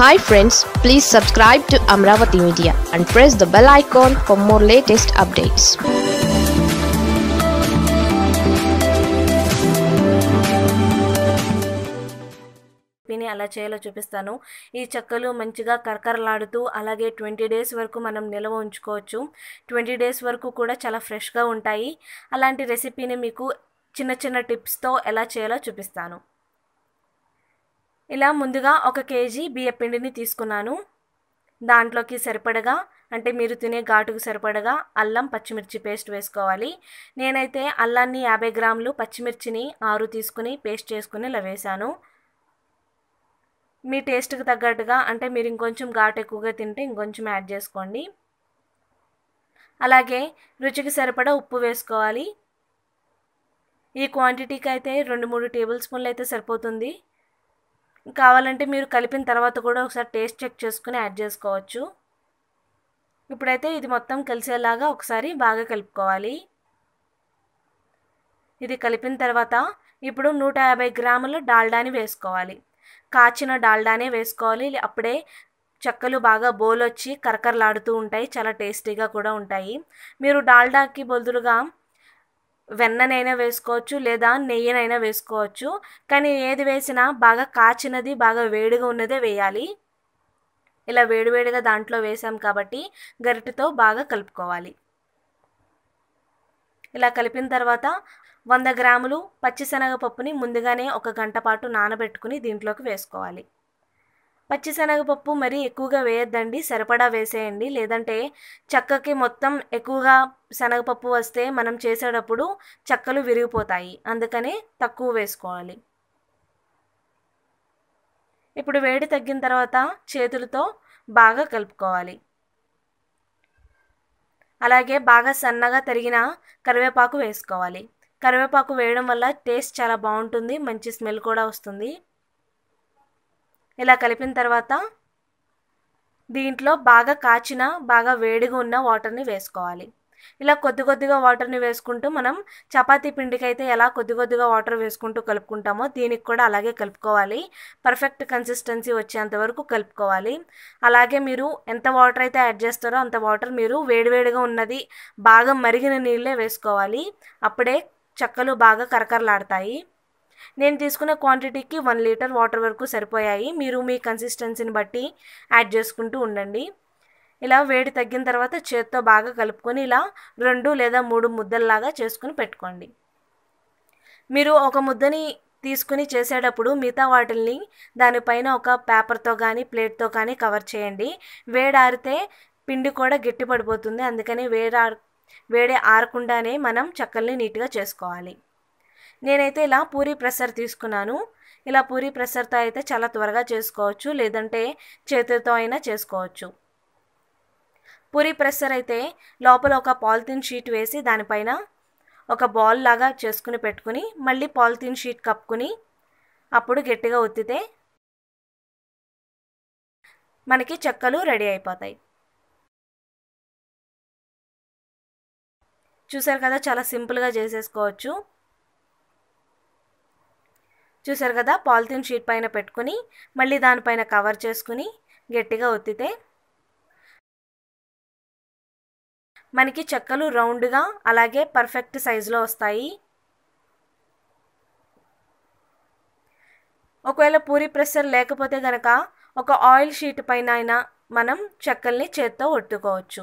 hi friends please subscribe to Amaravati media and press the bell icon for more latest updates అలా చేయాలో చూపిస్తాను ఈ చెక్కలు మంచిగా కరకరలాడుతూ అలాగే ట్వంటీ డేస్ వరకు మనం నిల్వ ఉంచుకోవచ్చు ట్వంటీ డేస్ వరకు కూడా చాలా ఫ్రెష్గా ఉంటాయి అలాంటి రెసిపీని మీకు చిన్న చిన్న టిప్స్తో ఎలా చేయాలో చూపిస్తాను ఇలా ముందుగా ఒక కేజీ బియ్యపిండిని తీసుకున్నాను దాంట్లోకి సరిపడగా అంటే మీరు తినే ఘాటుకు సరిపడగా అల్లం పచ్చిమిర్చి పేస్ట్ వేసుకోవాలి నేనైతే అల్లాన్ని యాభై గ్రాములు పచ్చిమిర్చిని ఆరు తీసుకుని పేస్ట్ చేసుకుని ఇలా వేశాను మీ టేస్ట్కి తగ్గట్టుగా అంటే మీరు ఇంకొంచెం ఘాటు ఎక్కువగా తింటే ఇంకొంచెం యాడ్ చేసుకోండి అలాగే రుచికి సరిపడా ఉప్పు వేసుకోవాలి ఈ క్వాంటిటీకి అయితే రెండు మూడు టేబుల్ స్పూన్లు అయితే సరిపోతుంది కావాలంటే మీరు కలిపిన తర్వాత కూడా ఒకసారి టేస్ట్ చెక్ చేసుకుని యాడ్ చేసుకోవచ్చు ఇప్పుడైతే ఇది మొత్తం కలిసేలాగా ఒకసారి బాగా కలుపుకోవాలి ఇది కలిపిన తర్వాత ఇప్పుడు నూట యాభై గ్రాముల డాల్డాని వేసుకోవాలి కాచిన డాల్డానే వేసుకోవాలి అప్పుడే చెక్కలు బాగా బోల్ వచ్చి కరకరలాడుతూ ఉంటాయి చాలా టేస్టీగా కూడా ఉంటాయి మీరు డాల్డాకి బదులుగా వెన్ననైనా వేసుకోవచ్చు లేదా నెయ్యినైనా వేసుకోవచ్చు కానీ ఏది వేసినా బాగా కాచినది బాగా వేడిగా ఉన్నదే వేయాలి ఇలా వేడివేడిగా దాంట్లో వేసాం కాబట్టి గరిటెతో బాగా కలుపుకోవాలి ఇలా కలిపిన తర్వాత వంద గ్రాములు పచ్చిశనగపప్పుని ముందుగానే ఒక గంట పాటు నానబెట్టుకుని దీంట్లోకి వేసుకోవాలి పచ్చిశనగపప్పు మరీ ఎక్కువగా వేయద్దండి సరిపడా వేసేయండి లేదంటే చక్కకి మొత్తం ఎక్కువగా శనగపప్పు వస్తే మనం చేసేటప్పుడు చక్కలు విరిగిపోతాయి అందుకనే తక్కువ వేసుకోవాలి ఇప్పుడు వేడి తగ్గిన తర్వాత చేతులతో బాగా కలుపుకోవాలి అలాగే బాగా సన్నగా తరిగిన కరివేపాకు వేసుకోవాలి కరివేపాకు వేయడం వల్ల టేస్ట్ చాలా బాగుంటుంది మంచి స్మెల్ కూడా వస్తుంది ఇలా కలిపిన తర్వాత దీంట్లో బాగా కాచిన బాగా వేడిగా ఉన్న వాటర్ని వేసుకోవాలి ఇలా కొద్ది కొద్దిగా వాటర్ని వేసుకుంటూ మనం చపాతీ పిండికి అయితే ఎలా కొద్ది కొద్దిగా వాటర్ వేసుకుంటూ కలుపుకుంటామో దీనికి కూడా అలాగే కలుపుకోవాలి పర్ఫెక్ట్ కన్సిస్టెన్సీ వచ్చేంత వరకు కలుపుకోవాలి అలాగే మీరు ఎంత వాటర్ అయితే యాడ్ చేస్తారో అంత వాటర్ మీరు వేడివేడిగా ఉన్నది బాగా మరిగిన నీళ్ళే వేసుకోవాలి అప్పుడే చెక్కలు బాగా కరకరలాడతాయి నేను తీసుకున్న క్వాంటిటీకి వన్ లీటర్ వాటర్ వరకు సరిపోయాయి మీరు మీ కన్సిస్టెన్సీని బట్టి యాడ్ చేసుకుంటూ ఉండండి ఇలా వేడి తగ్గిన తర్వాత చేత్తో బాగా కలుపుకొని ఇలా రెండు లేదా మూడు ముద్దల్లాగా చేసుకుని పెట్టుకోండి మీరు ఒక ముద్దని తీసుకుని చేసేటప్పుడు మిగతా వాటిల్ని దానిపైన ఒక పేపర్తో కానీ ప్లేట్తో కానీ కవర్ చేయండి వేడారితే పిండి కూడా గట్టి పడిపోతుంది అందుకని వేడా వేడి ఆరకుండానే మనం చక్కల్ని నీట్గా చేసుకోవాలి నేనైతే ఇలా పూరి ప్రెషర్ తీసుకున్నాను ఇలా పూరి ప్రెషర్తో అయితే చాలా త్వరగా చేసుకోవచ్చు లేదంటే చేతితో అయినా చేసుకోవచ్చు పూరి ప్రెషర్ అయితే లోపల ఒక పాలిథిన్ షీట్ వేసి దానిపైన ఒక బాల్ లాగా చేసుకుని పెట్టుకుని మళ్ళీ పాలిథిన్ షీట్ కప్పుకుని అప్పుడు గట్టిగా ఒత్తితే మనకి చెక్కలు రెడీ అయిపోతాయి చూసారు కదా చాలా సింపుల్గా చేసేసుకోవచ్చు చూసారు కదా పాలిథిన్ షీట్ పైన పెట్టుకుని మళ్ళీ దానిపైన కవర్ చేసుకుని గట్టిగా ఒత్తితే మనకి చెక్కలు రౌండ్గా అలాగే పర్ఫెక్ట్ సైజులో వస్తాయి ఒకవేళ పూరి ప్రెషర్ లేకపోతే గనక ఒక ఆయిల్ షీట్ పైన అయినా మనం చెక్కల్ని చేత్తో ఒట్టుకోవచ్చు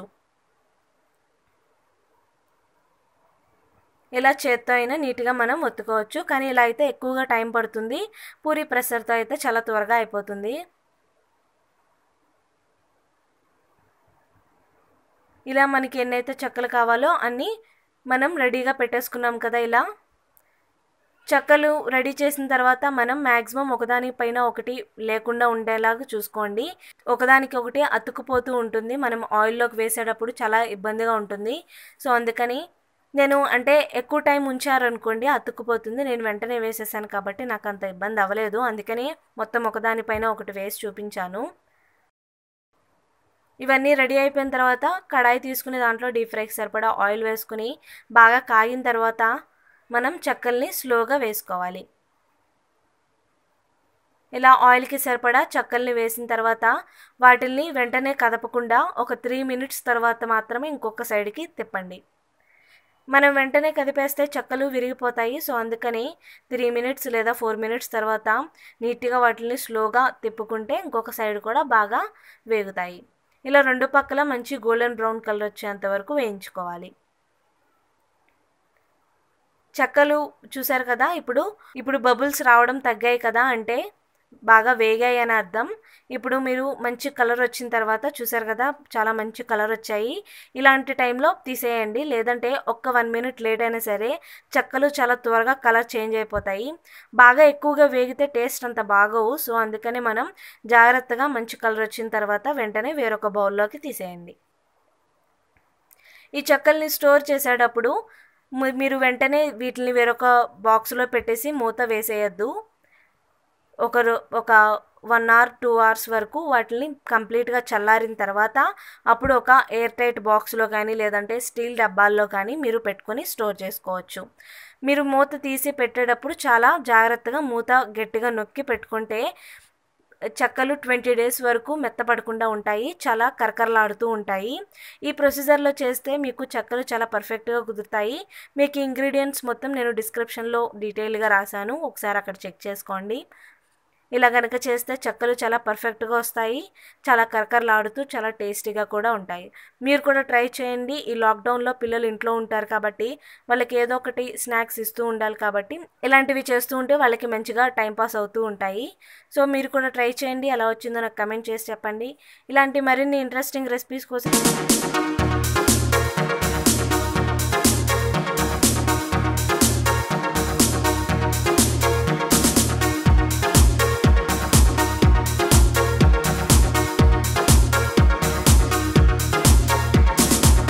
ఇలా చేత్తో అయినా నీట్గా మనం ఒత్తుకోవచ్చు కానీ ఇలా అయితే ఎక్కువగా టైం పడుతుంది పూరి ప్రెషర్తో అయితే చాలా త్వరగా అయిపోతుంది ఇలా మనకి ఎన్నైతే చెక్కలు కావాలో అన్నీ మనం రెడీగా పెట్టేసుకున్నాం కదా ఇలా చెక్కలు రెడీ చేసిన తర్వాత మనం మ్యాక్సిమం ఒకదాని పైన ఒకటి లేకుండా ఉండేలాగా చూసుకోండి ఒకదానికి ఒకటి అతుక్కుపోతూ ఉంటుంది మనం ఆయిల్లోకి వేసేటప్పుడు చాలా ఇబ్బందిగా ఉంటుంది సో అందుకని నేను అంటే ఎక్కువ టైం ఉంచారనుకోండి అతుక్కుపోతుంది నేను వెంటనే వేసేసాను కాబట్టి నాకు అంత ఇబ్బంది అవ్వలేదు అందుకని మొత్తం ఒకదానిపైన ఒకటి వేసి చూపించాను ఇవన్నీ రెడీ అయిపోయిన తర్వాత కడాయి తీసుకుని దాంట్లో డీప్ ఫ్రైకి సరిపడా ఆయిల్ వేసుకుని బాగా కాగిన తర్వాత మనం చెక్కల్ని స్లోగా వేసుకోవాలి ఇలా ఆయిల్కి సరిపడా చెక్కల్ని వేసిన తర్వాత వాటిల్ని వెంటనే కదపకుండా ఒక త్రీ మినిట్స్ తర్వాత మాత్రమే ఇంకొక సైడ్కి తిప్పండి మనం వెంటనే కదిపేస్తే చెక్కలు విరిగిపోతాయి సో అందుకని త్రీ మినిట్స్ లేదా ఫోర్ మినిట్స్ తర్వాత నీట్గా వాటిని స్లోగా తిప్పుకుంటే ఇంకొక సైడ్ కూడా బాగా వేగుతాయి ఇలా రెండు పక్కల మంచి గోల్డెన్ బ్రౌన్ కలర్ వచ్చేంత వరకు వేయించుకోవాలి చెక్కలు చూసారు కదా ఇప్పుడు ఇప్పుడు బబుల్స్ రావడం తగ్గాయి కదా అంటే బాగా వేగాయి అని అర్థం ఇప్పుడు మీరు మంచి కలర్ వచ్చిన తర్వాత చూసారు కదా చాలా మంచి కలర్ వచ్చాయి ఇలాంటి టైంలో తీసేయండి లేదంటే ఒక్క వన్ మినిట్ లేట్ అయినా సరే చెక్కలు చాలా త్వరగా కలర్ చేంజ్ అయిపోతాయి బాగా ఎక్కువగా వేగితే టేస్ట్ అంత బాగోవు సో అందుకని మనం జాగ్రత్తగా మంచి కలర్ వచ్చిన తర్వాత వెంటనే వేరొక బౌల్లోకి తీసేయండి ఈ చెక్కల్ని స్టోర్ చేసేటప్పుడు మీరు వెంటనే వీటిని వేరొక బాక్స్లో పెట్టేసి మూత వేసేయద్దు ఒకరు ఒక వన్ అవర్ టూ అవర్స్ వరకు వాటిని కంప్లీట్గా చల్లారిన తర్వాత అప్పుడు ఒక ఎయిర్ టైట్ బాక్స్లో కానీ లేదంటే స్టీల్ డబ్బాల్లో కానీ మీరు పెట్టుకొని స్టోర్ చేసుకోవచ్చు మీరు మూత తీసి పెట్టేటప్పుడు చాలా జాగ్రత్తగా మూత గట్టిగా నొక్కి పెట్టుకుంటే చెక్కలు ట్వంటీ డేస్ వరకు మెత్తపడకుండా ఉంటాయి చాలా కరకరలాడుతూ ఉంటాయి ఈ ప్రొసీజర్లో చేస్తే మీకు చెక్కలు చాలా పర్ఫెక్ట్గా కుదురుతాయి మీకు ఇంగ్రీడియంట్స్ మొత్తం నేను డిస్క్రిప్షన్లో డీటెయిల్గా రాశాను ఒకసారి అక్కడ చెక్ చేసుకోండి ఇలా కనుక చేస్తే చెక్కలు చాలా పర్ఫెక్ట్గా వస్తాయి చాలా కరకరలాడుతూ చాలా టేస్టీగా కూడా ఉంటాయి మీరు కూడా ట్రై చేయండి ఈ లాక్డౌన్లో పిల్లలు ఇంట్లో ఉంటారు కాబట్టి వాళ్ళకి ఏదో ఒకటి స్నాక్స్ ఇస్తూ ఉండాలి కాబట్టి ఇలాంటివి చేస్తూ ఉంటే వాళ్ళకి మంచిగా టైంపాస్ అవుతూ ఉంటాయి సో మీరు కూడా ట్రై చేయండి ఎలా వచ్చిందో నాకు కమెంట్ చేసి చెప్పండి ఇలాంటి మరిన్ని ఇంట్రెస్టింగ్ రెసిపీస్ కోసం